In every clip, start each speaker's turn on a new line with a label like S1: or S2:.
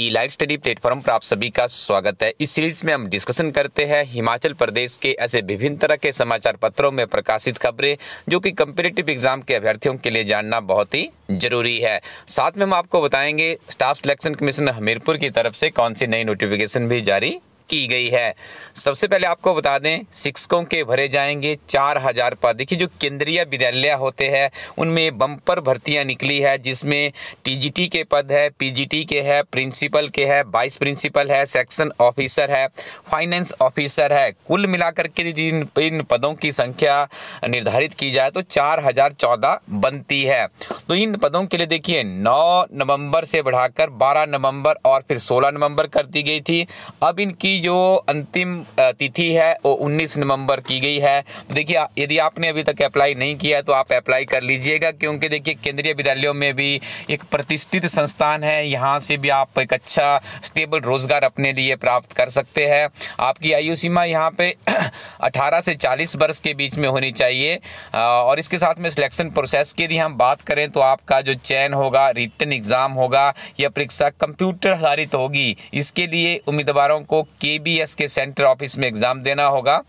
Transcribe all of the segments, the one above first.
S1: ई light study platform पर आप सभी का स्वागत है इस सीरीज में हम डिस्कशन करते हैं हिमाचल प्रदेश के ऐसे विभिन्न तरह के समाचार पत्रों में प्रकाशित खबरें जो कि कम्पिटेटिव एग्जाम के अभ्यर्थियों के लिए जानना बहुत ही जरूरी है साथ में हम आपको बताएंगे स्टाफ सिलेक्शन कमीशन हमीरपुर की तरफ से कौन सी नई नोटिफिकेशन भी जारी की गई है सबसे पहले आपको बता दें शिक्षकों के भरे जाएंगे चार हज़ार पद देखिए जो केंद्रीय विद्यालय होते हैं उनमें बम्पर भर्तियां निकली है जिसमें टीजीटी के पद है पीजीटी के है प्रिंसिपल के है वाइस प्रिंसिपल है सेक्शन ऑफिसर है फाइनेंस ऑफिसर है कुल मिलाकर के इन इन पदों की संख्या निर्धारित की जाए तो चार हज़ार चौदह बनती है तो इन पदों के लिए देखिए नौ नवंबर से बढ़ाकर बारह नवंबर और फिर सोलह नवंबर कर दी गई थी अब इनकी जो अंतिम तिथि है वो 19 नवंबर की गई है तो देखिए यदि आपने अभी तक अप्लाई नहीं किया है तो आप अप्लाई कर लीजिएगा क्योंकि देखिए केंद्रीय विद्यालयों में भी एक प्रतिष्ठित संस्थान है यहाँ से भी आप एक अच्छा स्टेबल रोजगार अपने लिए प्राप्त कर सकते हैं आपकी आयु सीमा यहाँ पे 18 से 40 वर्ष के बीच में होनी चाहिए और इसके साथ में सिलेक्शन प्रोसेस की यदि हम बात करें तो आपका जो चयन होगा रिटर्न एग्ज़ाम होगा या परीक्षा कंप्यूटर आधारित होगी इसके लिए उम्मीदवारों को केबीएस के सेंटर ऑफिस में एग्जाम देना होगा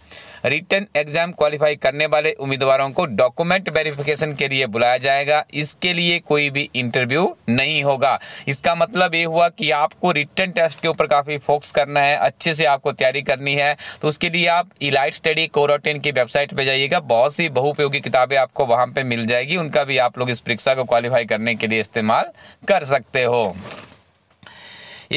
S1: रिटर्न एग्जाम क्वालिफाई करने वाले उम्मीदवारों को डॉक्यूमेंट वेरिफिकेशन के लिए बुलाया जाएगा इसके लिए कोई भी इंटरव्यू नहीं होगा इसका मतलब ये हुआ कि आपको रिटर्न टेस्ट के ऊपर काफ़ी फोकस करना है अच्छे से आपको तैयारी करनी है तो उसके लिए आप इलाइट स्टडी कोरोटेन की वेबसाइट पर जाइएगा बहुत सी बहुपयोगी किताबें आपको वहाँ पर मिल जाएगी उनका भी आप लोग इस परीक्षा को क्वालिफाई करने के लिए इस्तेमाल कर सकते हो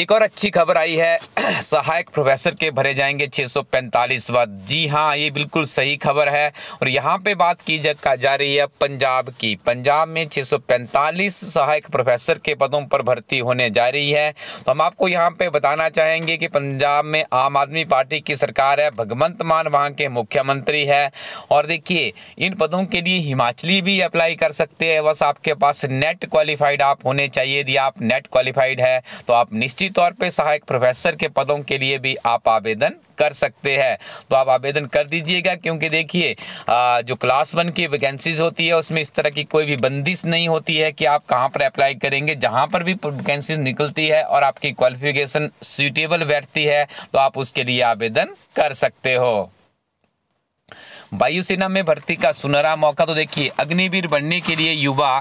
S1: एक और अच्छी खबर आई है सहायक प्रोफेसर के भरे जाएंगे 645 पद जी हाँ ये बिल्कुल सही खबर है और यहाँ पे बात की जा, जा रही है पंजाब की पंजाब में 645 सहायक प्रोफेसर के पदों पर भर्ती होने जा रही है तो हम आपको यहाँ पे बताना चाहेंगे कि पंजाब में आम आदमी पार्टी की सरकार है भगवंत मान वहाँ के मुख्यमंत्री है और देखिए इन पदों के लिए हिमाचली भी अप्लाई कर सकते हैं बस आपके पास नेट क्वालिफाइड आप होने चाहिए यदि आप नेट क्वालिफाइड है तो आप निश्चित निश्चित तौर पे सहायक प्रोफेसर के पदों के लिए भी आप आवेदन कर सकते हैं तो आप आवेदन कर दीजिएगा क्योंकि देखिए जो क्लास वन की वैकेंसीज होती है उसमें इस तरह की कोई भी बंदिश नहीं होती है कि आप कहाँ पर अप्लाई करेंगे जहाँ पर भी वैकेंसीज निकलती है और आपकी क्वालिफिकेशन सुइटेबल बैठती है तो आप उसके लिए आवेदन कर सकते हो वायुसेना में भर्ती का सुनहरा मौका तो देखिए अग्निवीर बनने के लिए युवा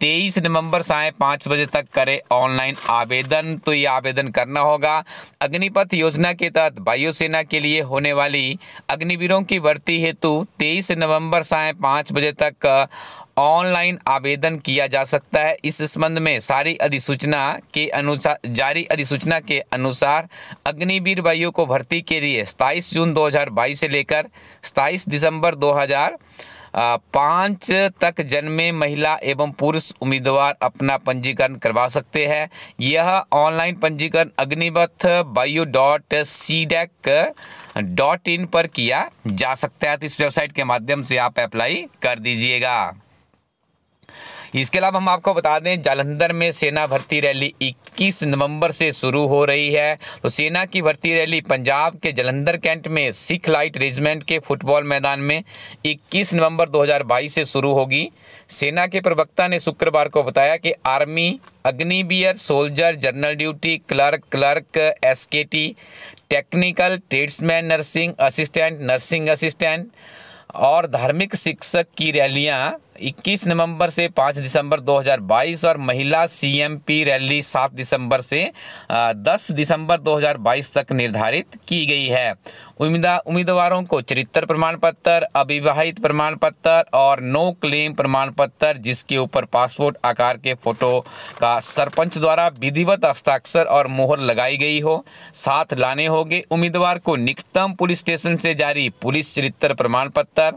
S1: तेईस नवंबर साय पाँच बजे तक करें ऑनलाइन आवेदन तो ये आवेदन करना होगा अग्निपथ योजना के तहत वायुसेना के लिए होने वाली अग्निवीरों की भर्ती हेतु तेईस नवंबर साय पाँच बजे तक ऑनलाइन आवेदन किया जा सकता है इस संबंध में सारी अधिसूचना के अनुसार जारी अधिसूचना के अनुसार अग्निवीर वायु को भर्ती के लिए सताईस जून दो से लेकर सताईस दिसंबर दो पाँच तक जन्मे महिला एवं पुरुष उम्मीदवार अपना पंजीकरण करवा सकते हैं यह ऑनलाइन पंजीकरण Agnipath Vayu dot C DAC dot in पर किया जा सकता है तो इस वेबसाइट के माध्यम से आप अप्लाई कर दीजिएगा इसके अलावा हम आपको बता दें जालंधर में सेना भर्ती रैली 21 नवंबर से शुरू हो रही है तो सेना की भर्ती रैली पंजाब के जालंधर कैंट में सिख लाइट रेजिमेंट के फुटबॉल मैदान में 21 नवंबर 2022 से शुरू होगी सेना के प्रवक्ता ने शुक्रवार को बताया कि army Agniveer soldier general duty clerk clerk S technical tradesman nursing assistant nursing assistant और धार्मिक शिक्षक की रैलियां 21 नवंबर से 5 दिसंबर 2022 और महिला सीएमपी रैली 7 दिसंबर से 10 दिसंबर 2022 तक निर्धारित की गई है उम्मीदा उम्मीदवारों को चरित्र प्रमाण पत्र अविवाहित प्रमाण पत्र और नो क्लेम प्रमाण पत्र जिसके ऊपर पासपोर्ट आकार के फोटो का सरपंच द्वारा विधिवत हस्ताक्षर और मोहर लगाई गई हो साथ लाने होंगे उम्मीदवार को निकटतम पुलिस स्टेशन से जारी पुलिस चरित्र प्रमाण पत्र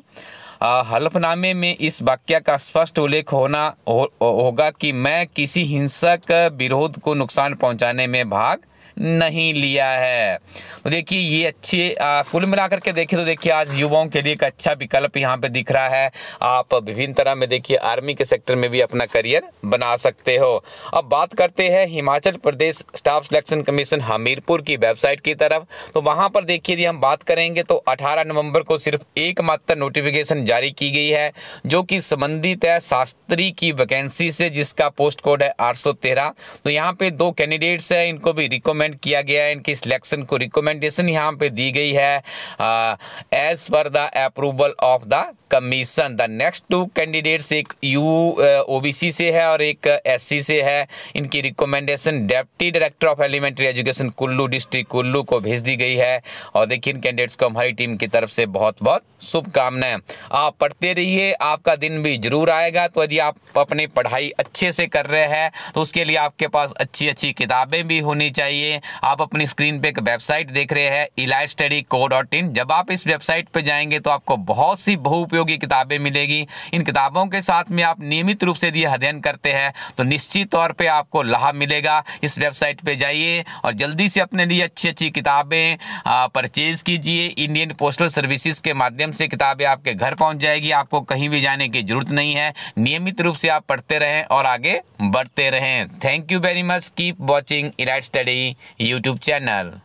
S1: हलफनामे में इस वाक्य का स्पष्ट उल्लेख होना हो, होगा कि मैं किसी हिंसक विरोध को नुकसान पहुंचाने में भाग नहीं लिया है तो देखिए ये अच्छी कुल मिलाकर के देखिए तो देखिए आज युवाओं के लिए एक अच्छा विकल्प यहाँ पे दिख रहा है आप विभिन्न तरह में देखिए आर्मी के सेक्टर में भी अपना करियर बना सकते हो अब बात करते हैं Himachal Pradesh staff selection commission Hamirpur की वेबसाइट की तरफ तो वहाँ पर देखिए यदि हम बात करेंगे तो अठारह नवम्बर को सिर्फ एकमात्र नोटिफिकेशन जारी की गई है जो कि संबंधित है शास्त्री की वैकेंसी से जिसका पोस्ट कोड है आठ तो यहाँ पे दो कैंडिडेट्स हैं इनको भी रिकमेंड किया गया है इनकी सिलेक्शन को रिकमेंड डॉक्यूमेंटेशन यहाँ पे दी गई है as per the approval of the commission the next two candidates एक यू ओबीसी से है और एक एससी से है इनकी recommendation deputy director of elementary education Kullu district Kullu को भेज दी गई है और देखिए इन कैंडिडेट्स को हमारी टीम की तरफ से बहुत बहुत शुभकामनाएं आप पढ़ते रहिए आपका दिन भी जरूर आएगा तो यदि आप अपनी पढ़ाई अच्छे से कर रहे हैं तो उसके लिए आपके पास अच्छी अच्छी किताबें भी होनी चाहिए आप अपनी स्क्रीन पर एक वेबसाइट देख देख रहे हैं Elite Study co dot in जब आप इस वेबसाइट पर जाएंगे तो आपको बहुत सी बहुउपयोगी किताबें मिलेगी इन किताबों के साथ में आप नियमित रूप से यदि अध्ययन करते हैं तो निश्चित तौर पर आपको लाभ मिलेगा इस वेबसाइट पर जाइए और जल्दी से अपने लिए अच्छी अच्छी किताबें परचेज कीजिए इंडियन पोस्टल सर्विसेज के माध्यम से किताबें आपके घर पहुंच जाएगी आपको कहीं भी जाने की जरूरत नहीं है नियमित रूप से आप पढ़ते रहें और आगे बढ़ते रहें thank you very much keep watching Elite Study YouTube channel